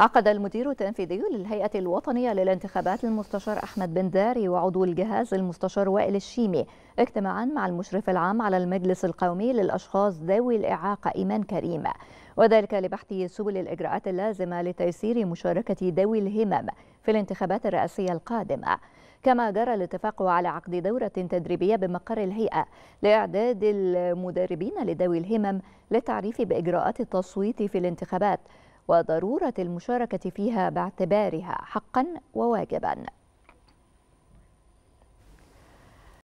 عقد المدير التنفيذي للهيئة الوطنية للانتخابات المستشار أحمد بن داري وعضو الجهاز المستشار وائل الشيمي اجتماعا مع المشرف العام على المجلس القومي للأشخاص ذوي الإعاقة إيمان كريم وذلك لبحث سبل الإجراءات اللازمة لتيسير مشاركة ذوي الهمم في الانتخابات الرئاسية القادمة كما جرى الاتفاق على عقد دورة تدريبية بمقر الهيئة لإعداد المدربين لذوي الهمم للتعريف بإجراءات التصويت في الانتخابات وضروره المشاركه فيها باعتبارها حقا وواجبا